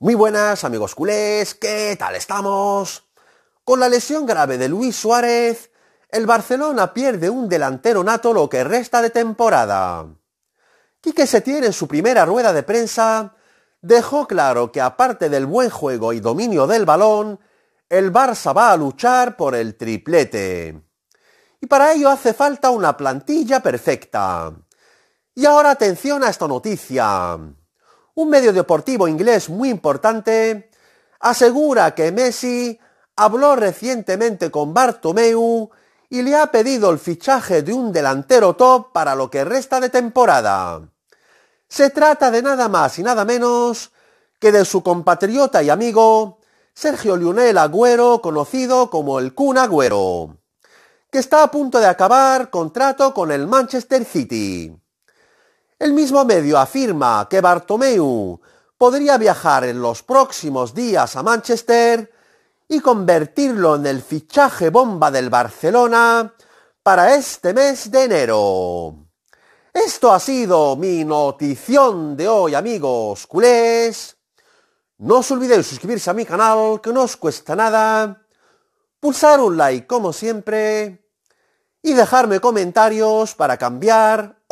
Muy buenas amigos culés, ¿qué tal estamos? Con la lesión grave de Luis Suárez, el Barcelona pierde un delantero nato lo que resta de temporada. Quique Setién en su primera rueda de prensa dejó claro que aparte del buen juego y dominio del balón, el Barça va a luchar por el triplete. Y para ello hace falta una plantilla perfecta. Y ahora atención a esta noticia un medio deportivo inglés muy importante, asegura que Messi habló recientemente con Bartomeu y le ha pedido el fichaje de un delantero top para lo que resta de temporada. Se trata de nada más y nada menos que de su compatriota y amigo Sergio Lionel Agüero, conocido como el Kun Agüero, que está a punto de acabar contrato con el Manchester City. El mismo medio afirma que Bartomeu podría viajar en los próximos días a Manchester y convertirlo en el fichaje bomba del Barcelona para este mes de enero. Esto ha sido mi notición de hoy, amigos culés. No os olvidéis suscribirse a mi canal, que no os cuesta nada. Pulsar un like, como siempre. Y dejarme comentarios para cambiar